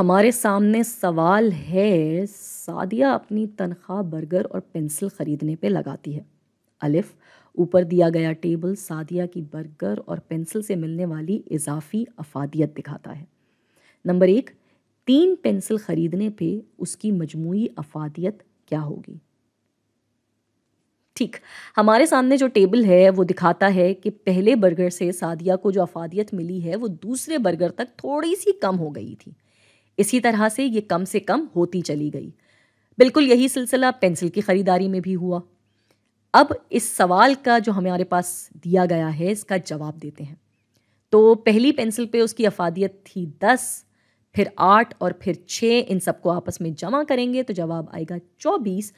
हमारे सामने सवाल है सादिया अपनी तनख्वाह बर्गर और पेंसिल ख़रीदने पे लगाती है अलिफ ऊपर दिया गया टेबल सादिया की बर्गर और पेंसिल से मिलने वाली इजाफी अफादियत दिखाता है नंबर एक तीन पेंसिल ख़रीदने पे उसकी मजमू अफादियत क्या होगी ठीक हमारे सामने जो टेबल है वो दिखाता है कि पहले बर्गर से सादिया को जो अफादियत मिली है वो दूसरे बर्गर तक थोड़ी सी कम हो गई थी इसी तरह से ये कम से कम होती चली गई बिल्कुल यही सिलसिला पेंसिल की ख़रीदारी में भी हुआ अब इस सवाल का जो हमारे पास दिया गया है इसका जवाब देते हैं तो पहली पेंसिल पे उसकी अफादियत थी दस फिर आठ और फिर छः इन सबको आपस में जमा करेंगे तो जवाब आएगा चौबीस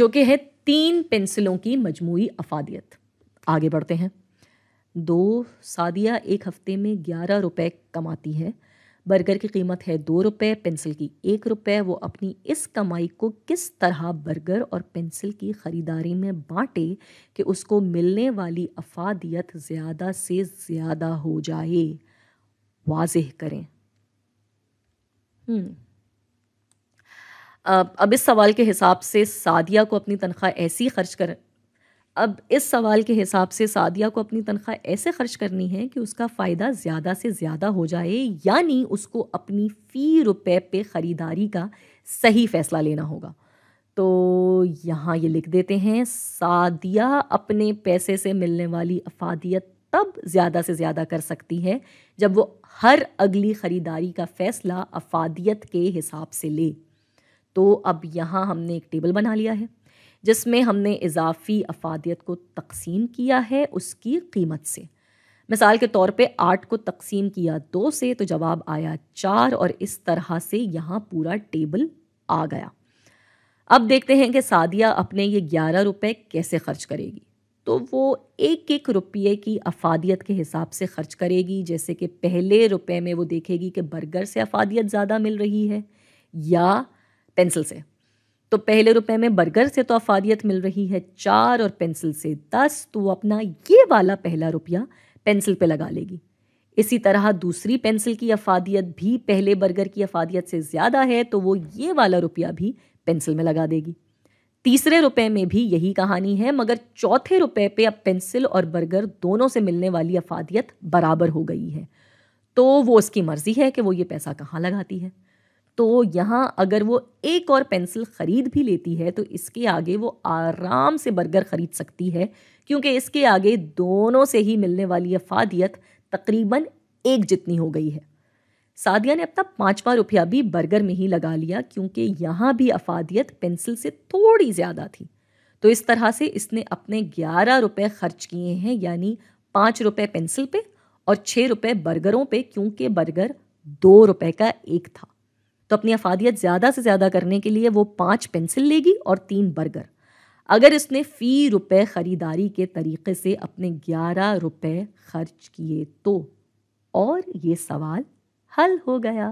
जो कि है तीन पेंसिलों की मजमू अफादियत आगे बढ़ते हैं दो सादिया एक हफ्ते में ग्यारह रुपए कमाती है बर्गर की कीमत है दो रुपये पेंसिल की एक रुपये वो अपनी इस कमाई को किस तरह बर्गर और पेंसिल की ख़रीदारी में बांटे कि उसको मिलने वाली अफादियत ज़्यादा से ज़्यादा हो जाए वाजह करें हम्म। अब इस सवाल के हिसाब से सादिया को अपनी तनख्वाह ऐसी खर्च कर अब इस सवाल के हिसाब से सादिया को अपनी तनख्वाह ऐसे खर्च करनी है कि उसका फ़ायदा ज़्यादा से ज़्यादा हो जाए यानी उसको अपनी फ़ी रुपए पे ख़रीदारी का सही फ़ैसला लेना होगा तो यहाँ ये लिख देते हैं सादिया अपने पैसे से मिलने वाली अफादियत तब ज़्यादा से ज़्यादा कर सकती है जब वो हर अगली ख़रीदारी का फ़ैसला अफादियत के हिसाब से ले तो अब यहाँ हमने एक टेबल बना लिया है जिसमें हमने इजाफी अफादियत को तकसीम किया है उसकी कीमत से मिसाल के तौर पे आठ को तकसीम किया दो से तो जवाब आया चार और इस तरह से यहाँ पूरा टेबल आ गया अब देखते हैं कि सादिया अपने ये ग्यारह रुपये कैसे खर्च करेगी तो वो एक एक रुपये की अफादियत के हिसाब से खर्च करेगी जैसे कि पहले रुपये में वो देखेगी कि बर्गर से अफादियत ज़्यादा मिल रही है या पेंसिल से तो पहले रुपए में बर्गर से तो अफादियत मिल रही है चार और पेंसिल से दस तो अपना ये वाला पहला रुपया पेंसिल पे लगा लेगी इसी तरह दूसरी पेंसिल की अफादियत भी पहले बर्गर की अफादियत से ज़्यादा है तो वो ये वाला रुपया भी पेंसिल में लगा देगी तीसरे रुपए में भी यही कहानी है मगर चौथे रुपए पे अब पेंसिल और बर्गर दोनों से मिलने वाली अफादियत बराबर हो गई है तो वो उसकी मर्ज़ी है कि वो ये पैसा कहाँ लगाती है तो यहाँ अगर वो एक और पेंसिल ख़रीद भी लेती है तो इसके आगे वो आराम से बर्गर ख़रीद सकती है क्योंकि इसके आगे दोनों से ही मिलने वाली अफादियत तकरीबन एक जितनी हो गई है सादिया ने अपना पाँचवा रुपया भी बर्गर में ही लगा लिया क्योंकि यहाँ भी अफादियत पेंसिल से थोड़ी ज़्यादा थी तो इस तरह से इसने अपने ग्यारह रुपये खर्च किए हैं यानी पाँच रुपये पेंसिल पे और छः रुपये बर्गरों पे क्योंकि बर्गर दो रुपये का एक था तो अपनी अफादियत ज़्यादा से ज़्यादा करने के लिए वो पाँच पेंसिल लेगी और तीन बर्गर अगर इसने फ़ी रुपए ख़रीदारी के तरीके से अपने ग्यारह रुपए खर्च किए तो और ये सवाल हल हो गया